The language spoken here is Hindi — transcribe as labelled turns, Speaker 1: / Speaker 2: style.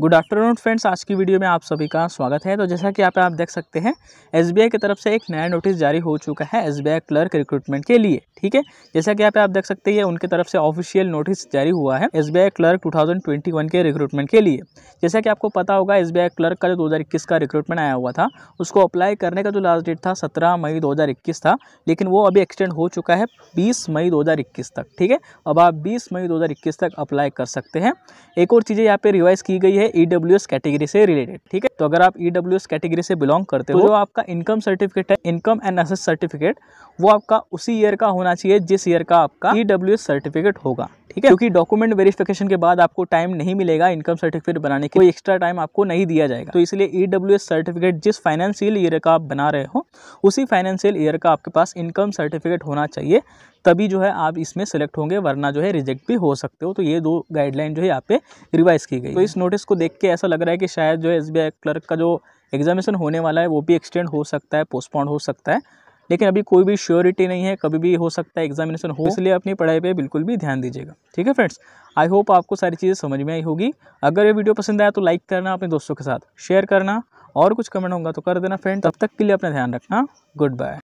Speaker 1: गुड आफ्टरनून फ्रेंड्स आज की वीडियो में आप सभी का स्वागत है तो जैसा कि आप आप देख सकते हैं एसबीआई की तरफ से एक नया नोटिस जारी हो चुका है एसबीआई क्लर्क रिक्रूटमेंट के लिए ठीक है जैसा कि आप आप देख सकते हैं उनके तरफ से ऑफिशियल नोटिस जारी हुआ है एसबीआई क्लर्क 2021 के रिक्रूटमेंट के लिए जैसा कि आपको पता होगा आई क्लर्क का जो दो का रिक्रूटमेंट आया हुआ था उसको अप्लाई करने का जो लास्ट डेट था सत्रह मई दो था लेकिन वो अभी एक्सटेंड हो चुका है बीस मई दो तक ठीक है अब आप बीस मई दो तक अप्लाई कर सकते हैं एक और चीज़ें यहाँ पर रिवाइज़ की गई है है ई कैटेगरी से रिलेटेड ठीक है तो अगर आप ई e कैटेगरी से बिलोंग करते हो तो जो तो आपका इनकम सर्टिफिकेट है इनकम एंड एसेस सर्टिफिकेट वो आपका उसी ईयर का होना चाहिए जिस ईयर का आपका ई e सर्टिफिकेट होगा ठीक है क्योंकि डॉक्यूमेंट वेरिफिकेशन के बाद आपको टाइम नहीं मिलेगा इनकम सर्टिफिकेट बनाने के कोई एक्स्ट्रा टाइम आपको नहीं दिया जाएगा तो इसलिए ई e सर्टिफिकेट जिस फाइनेंशियल ईयर का आप बना रहे हो उसी फाइनेंशियल ईयर का आपके पास इनकम सर्टिफिकेट होना चाहिए तभी जो है आप इसमें सेलेक्ट होंगे वरना जो है रिजेक्ट भी हो सकते हो तो ये दो गाइडलाइन जो है यहाँ पे रिवाइज की गई तो इस नोटिस को देख के ऐसा लग रहा है कि शायद जो है एस क्लर्क का जो एग्जामिनेशन होने वाला है वो भी एक्सटेंड हो सकता है पोस्टपोन हो सकता है लेकिन अभी कोई भी श्योरिटी नहीं है कभी भी हो सकता है एग्जामिनेशन हो इसलिए अपनी पढ़ाई पर बिल्कुल भी ध्यान दीजिएगा ठीक है फ्रेंड्स आई होप आपको सारी चीज़ें समझ में आई होगी अगर ये वीडियो पसंद आया तो लाइक करना अपने दोस्तों के साथ शेयर करना और कुछ कमेंट होगा तो कर देना फ्रेंड तब तक के लिए अपना ध्यान रखना गुड बाय